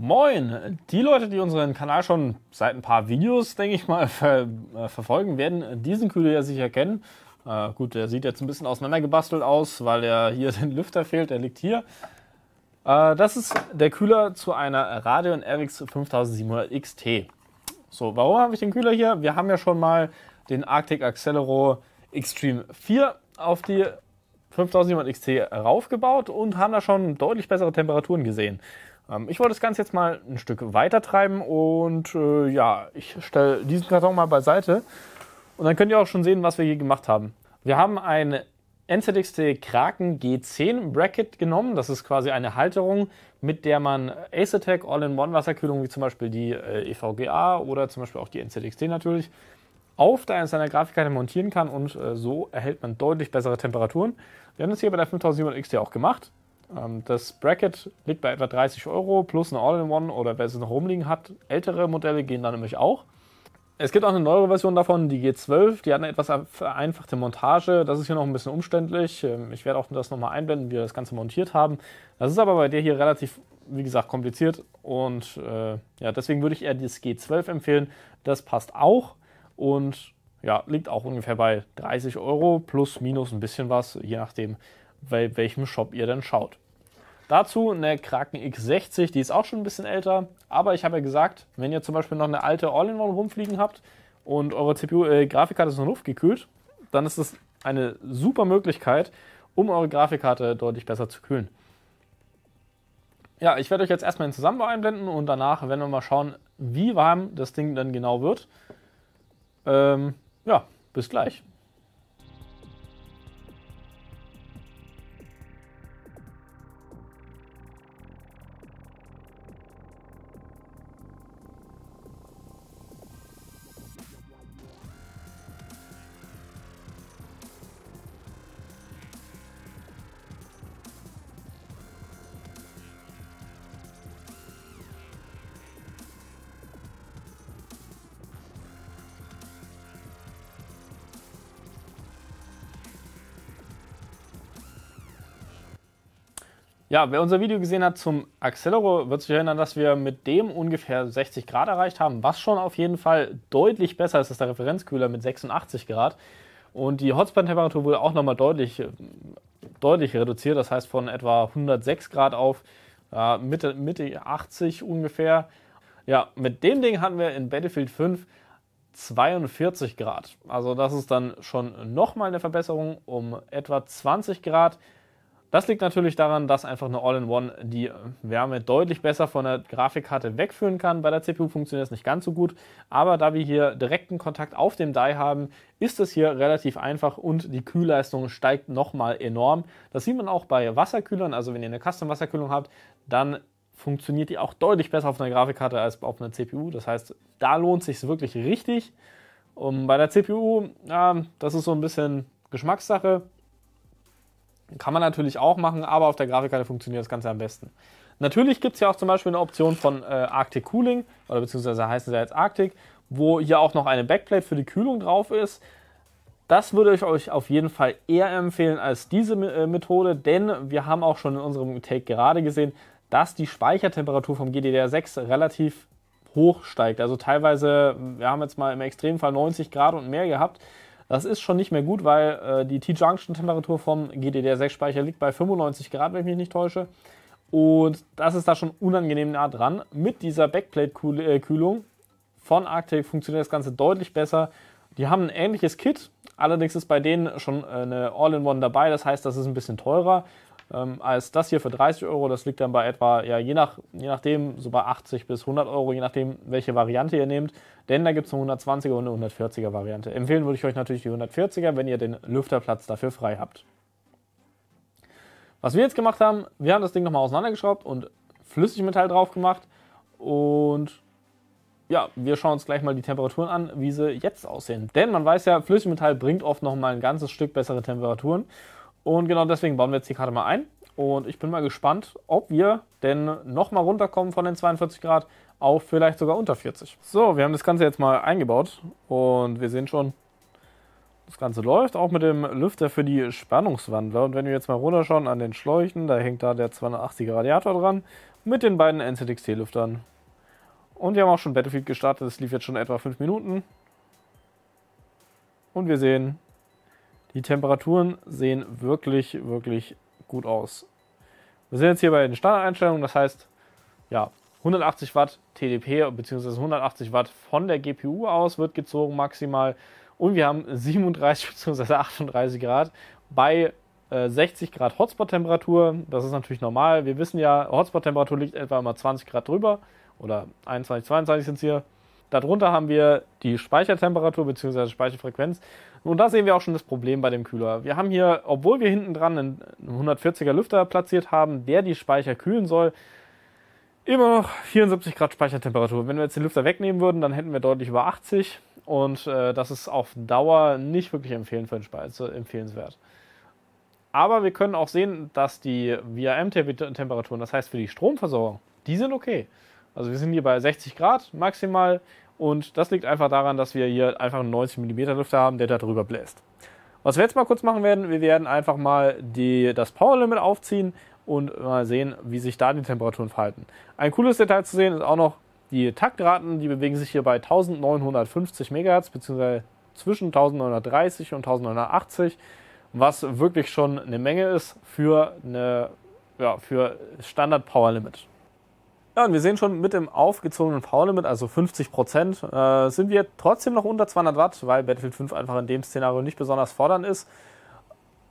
Moin! Die Leute, die unseren Kanal schon seit ein paar Videos, denke ich mal, ver äh, verfolgen, werden diesen Kühler ja sicher kennen. Äh, gut, der sieht jetzt ein bisschen auseinandergebastelt aus, weil er hier den Lüfter fehlt, der liegt hier. Äh, das ist der Kühler zu einer Radeon RX 5700 XT. So, warum habe ich den Kühler hier? Wir haben ja schon mal den Arctic Accelero Extreme 4 auf die 5700 XT raufgebaut und haben da schon deutlich bessere Temperaturen gesehen. Ähm, ich wollte das Ganze jetzt mal ein Stück weiter treiben und äh, ja, ich stelle diesen Karton mal beiseite und dann könnt ihr auch schon sehen, was wir hier gemacht haben. Wir haben ein NZXT Kraken G10 Bracket genommen. Das ist quasi eine Halterung, mit der man Ace Attack All-in-One Wasserkühlung, wie zum Beispiel die äh, EVGA oder zum Beispiel auch die NZXT natürlich, auf seiner Grafikkarte montieren kann und äh, so erhält man deutlich bessere Temperaturen. Wir haben das hier bei der 5700 XT auch gemacht. Ähm, das Bracket liegt bei etwa 30 Euro plus eine All-in-One oder wer es noch rumliegen hat. Ältere Modelle gehen dann nämlich auch. Es gibt auch eine neuere Version davon, die G12. Die hat eine etwas vereinfachte Montage. Das ist hier noch ein bisschen umständlich. Ähm, ich werde auch das nochmal einblenden, wie wir das Ganze montiert haben. Das ist aber bei der hier relativ, wie gesagt, kompliziert. Und äh, ja, deswegen würde ich eher das G12 empfehlen. Das passt auch und ja, liegt auch ungefähr bei 30 Euro plus minus ein bisschen was, je nachdem, bei welchem Shop ihr dann schaut. Dazu eine Kraken X60, die ist auch schon ein bisschen älter, aber ich habe ja gesagt, wenn ihr zum Beispiel noch eine alte All-in-One rumfliegen habt und eure CPU-Grafikkarte äh, ist noch luftgekühlt, dann ist das eine super Möglichkeit, um eure Grafikkarte deutlich besser zu kühlen. Ja, ich werde euch jetzt erstmal den Zusammenbau einblenden und danach werden wir mal schauen, wie warm das Ding dann genau wird ähm, ja, bis gleich. Ja, wer unser Video gesehen hat zum Accelero, wird sich erinnern, dass wir mit dem ungefähr 60 Grad erreicht haben, was schon auf jeden Fall deutlich besser ist als der Referenzkühler mit 86 Grad. Und die Hotspot-Temperatur wurde auch nochmal deutlich, deutlich reduziert, das heißt von etwa 106 Grad auf äh, Mitte, Mitte 80 ungefähr. Ja, mit dem Ding hatten wir in Battlefield 5 42 Grad. Also das ist dann schon nochmal eine Verbesserung um etwa 20 Grad. Das liegt natürlich daran, dass einfach eine All-in-One die äh, Wärme deutlich besser von der Grafikkarte wegführen kann. Bei der CPU funktioniert das nicht ganz so gut, aber da wir hier direkten Kontakt auf dem Die haben, ist es hier relativ einfach und die Kühlleistung steigt nochmal enorm. Das sieht man auch bei Wasserkühlern, also wenn ihr eine Custom-Wasserkühlung habt, dann funktioniert die auch deutlich besser auf einer Grafikkarte als auf einer CPU. Das heißt, da lohnt sich wirklich richtig. Und bei der CPU, ja, das ist so ein bisschen Geschmackssache. Kann man natürlich auch machen, aber auf der Grafikkarte funktioniert das Ganze am besten. Natürlich gibt es ja auch zum Beispiel eine Option von äh, Arctic Cooling, oder beziehungsweise heißen sie ja jetzt Arctic, wo hier auch noch eine Backplate für die Kühlung drauf ist. Das würde ich euch auf jeden Fall eher empfehlen als diese äh, Methode, denn wir haben auch schon in unserem Take gerade gesehen, dass die Speichertemperatur vom GDDR6 relativ hoch steigt. Also teilweise, wir haben jetzt mal im Extremfall 90 Grad und mehr gehabt. Das ist schon nicht mehr gut, weil äh, die T-Junction-Temperatur vom GDDR6-Speicher liegt bei 95 Grad, wenn ich mich nicht täusche. Und das ist da schon unangenehm nah dran. Mit dieser Backplate-Kühlung äh, von Arctic funktioniert das Ganze deutlich besser. Die haben ein ähnliches Kit, allerdings ist bei denen schon äh, eine All-in-One dabei, das heißt, das ist ein bisschen teurer ähm, als das hier für 30 Euro. Das liegt dann bei etwa, ja, je, nach, je nachdem, so bei 80 bis 100 Euro, je nachdem, welche Variante ihr nehmt. Denn da gibt es eine 120er und eine 140er Variante. Empfehlen würde ich euch natürlich die 140er, wenn ihr den Lüfterplatz dafür frei habt. Was wir jetzt gemacht haben, wir haben das Ding nochmal auseinandergeschraubt und Flüssigmetall drauf gemacht. Und ja, wir schauen uns gleich mal die Temperaturen an, wie sie jetzt aussehen. Denn man weiß ja, Flüssigmetall bringt oft nochmal ein ganzes Stück bessere Temperaturen. Und genau deswegen bauen wir jetzt die Karte mal ein. Und ich bin mal gespannt, ob wir denn nochmal runterkommen von den 42 Grad auf vielleicht sogar unter 40. So, wir haben das Ganze jetzt mal eingebaut und wir sehen schon, das Ganze läuft, auch mit dem Lüfter für die Spannungswandler. Und wenn wir jetzt mal runterschauen an den Schläuchen, da hängt da der 280er Radiator dran mit den beiden NZXT-Lüftern. Und wir haben auch schon Battlefield gestartet, das lief jetzt schon etwa 5 Minuten. Und wir sehen, die Temperaturen sehen wirklich, wirklich gut aus. Wir sind jetzt hier bei den Standardeinstellungen, das heißt, ja, 180 Watt TDP bzw. 180 Watt von der GPU aus wird gezogen maximal und wir haben 37 bzw. 38 Grad bei äh, 60 Grad Hotspot-Temperatur. Das ist natürlich normal. Wir wissen ja, Hotspot-Temperatur liegt etwa immer 20 Grad drüber oder 21, 22 sind es hier. Darunter haben wir die Speichertemperatur bzw. Speicherfrequenz. Und da sehen wir auch schon das Problem bei dem Kühler. Wir haben hier, obwohl wir hinten dran einen 140er Lüfter platziert haben, der die Speicher kühlen soll, immer noch 74 Grad Speichertemperatur. Wenn wir jetzt den Lüfter wegnehmen würden, dann hätten wir deutlich über 80 und äh, das ist auf Dauer nicht wirklich empfehlenswert. Aber wir können auch sehen, dass die VRM-Temperaturen, das heißt für die Stromversorgung, die sind okay. Also wir sind hier bei 60 Grad maximal und das liegt einfach daran, dass wir hier einfach einen 90 mm Lüfter haben, der da drüber bläst. Was wir jetzt mal kurz machen werden, wir werden einfach mal die, das Power Limit aufziehen und mal sehen, wie sich da die Temperaturen verhalten. Ein cooles Detail zu sehen ist auch noch die Taktraten, die bewegen sich hier bei 1950 MHz bzw. zwischen 1930 und 1980, was wirklich schon eine Menge ist für eine ja, für Standard Power Limit. Ja, und wir sehen schon mit dem aufgezogenen Power-Limit, also 50 Prozent, äh, sind wir trotzdem noch unter 200 Watt, weil Battlefield 5 einfach in dem Szenario nicht besonders fordernd ist.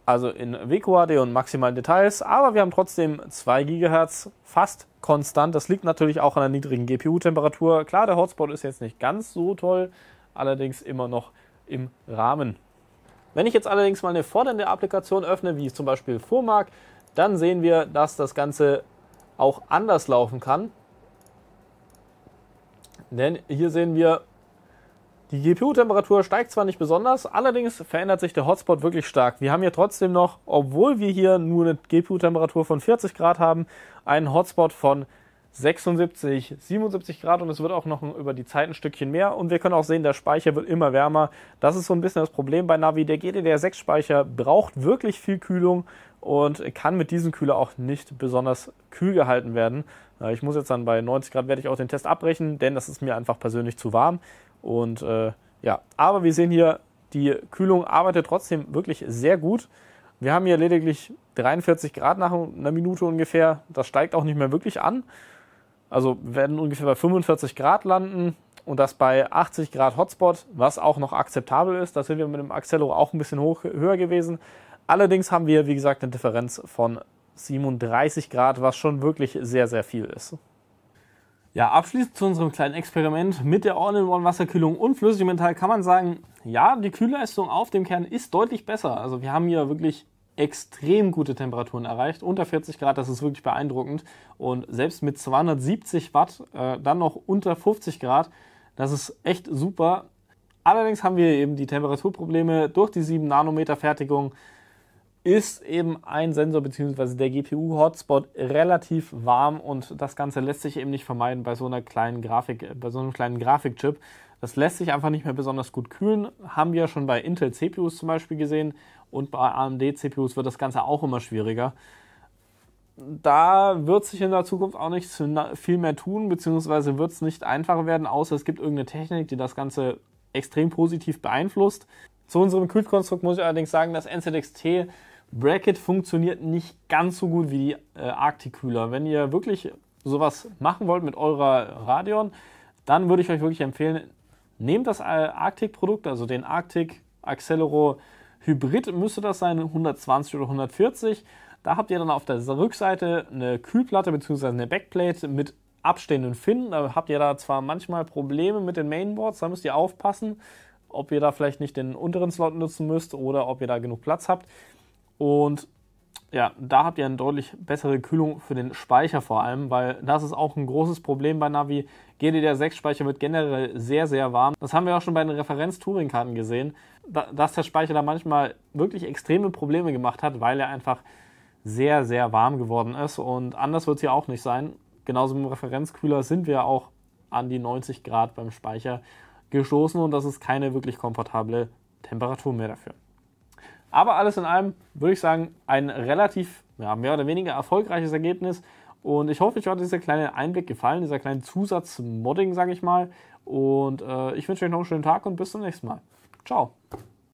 Also in WQHD und maximalen Details, aber wir haben trotzdem 2 GHz fast konstant. Das liegt natürlich auch an der niedrigen GPU-Temperatur. Klar, der Hotspot ist jetzt nicht ganz so toll, allerdings immer noch im Rahmen. Wenn ich jetzt allerdings mal eine fordernde Applikation öffne, wie ich zum Beispiel Vormark, dann sehen wir, dass das Ganze auch anders laufen kann. Denn hier sehen wir, die GPU-Temperatur steigt zwar nicht besonders, allerdings verändert sich der Hotspot wirklich stark. Wir haben hier trotzdem noch, obwohl wir hier nur eine GPU-Temperatur von 40 Grad haben, einen Hotspot von 76, 77 Grad und es wird auch noch über die Zeit ein Stückchen mehr. Und wir können auch sehen, der Speicher wird immer wärmer. Das ist so ein bisschen das Problem bei Navi. Der GDDR6-Speicher braucht wirklich viel Kühlung und kann mit diesem Kühler auch nicht besonders kühl gehalten werden. Äh, ich muss jetzt dann bei 90 Grad werde ich auch den Test abbrechen, denn das ist mir einfach persönlich zu warm. Und äh, ja, aber wir sehen hier, die Kühlung arbeitet trotzdem wirklich sehr gut. Wir haben hier lediglich 43 Grad nach einer Minute ungefähr. Das steigt auch nicht mehr wirklich an. Also werden ungefähr bei 45 Grad landen und das bei 80 Grad Hotspot, was auch noch akzeptabel ist. Da sind wir mit dem Accelo auch ein bisschen hoch, höher gewesen. Allerdings haben wir, wie gesagt, eine Differenz von 37 Grad, was schon wirklich sehr, sehr viel ist. Ja, abschließend zu unserem kleinen Experiment mit der All-in-One-Wasserkühlung und Flüssigmetall kann man sagen, ja, die Kühlleistung auf dem Kern ist deutlich besser. Also wir haben hier wirklich extrem gute Temperaturen erreicht. Unter 40 Grad, das ist wirklich beeindruckend. Und selbst mit 270 Watt, äh, dann noch unter 50 Grad, das ist echt super. Allerdings haben wir eben die Temperaturprobleme durch die 7 Nanometer Fertigung. Ist eben ein Sensor bzw. der GPU-Hotspot relativ warm und das Ganze lässt sich eben nicht vermeiden bei so einer kleinen Grafik, bei so einem kleinen Grafikchip. Das lässt sich einfach nicht mehr besonders gut kühlen. Haben wir schon bei Intel CPUs zum Beispiel gesehen. Und bei AMD-CPUs wird das Ganze auch immer schwieriger. Da wird sich in der Zukunft auch nicht viel mehr tun, beziehungsweise wird es nicht einfacher werden, außer es gibt irgendeine Technik, die das Ganze extrem positiv beeinflusst. Zu unserem Kühlkonstrukt muss ich allerdings sagen, das NZXT Bracket funktioniert nicht ganz so gut wie die äh, Arctic-Kühler. Wenn ihr wirklich sowas machen wollt mit eurer Radeon, dann würde ich euch wirklich empfehlen, nehmt das äh, Arctic-Produkt, also den Arctic Accelero Hybrid müsste das sein, 120 oder 140. Da habt ihr dann auf der Rückseite eine Kühlplatte bzw. eine Backplate mit abstehenden Finnen. Da habt ihr da zwar manchmal Probleme mit den Mainboards, da müsst ihr aufpassen, ob ihr da vielleicht nicht den unteren Slot nutzen müsst oder ob ihr da genug Platz habt. Und ja, da habt ihr eine deutlich bessere Kühlung für den Speicher vor allem, weil das ist auch ein großes Problem bei Navi. GDDR6-Speicher wird generell sehr, sehr warm. Das haben wir auch schon bei den Referenz-Touring-Karten gesehen, dass der Speicher da manchmal wirklich extreme Probleme gemacht hat, weil er einfach sehr, sehr warm geworden ist. Und anders wird es ja auch nicht sein. Genauso mit dem Referenzkühler sind wir auch an die 90 Grad beim Speicher gestoßen und das ist keine wirklich komfortable Temperatur mehr dafür. Aber alles in allem würde ich sagen, ein relativ ja, mehr oder weniger erfolgreiches Ergebnis. Und ich hoffe, euch hat dieser kleine Einblick gefallen, dieser kleine Zusatzmodding, sage ich mal. Und äh, ich wünsche euch noch einen schönen Tag und bis zum nächsten Mal. Ciao.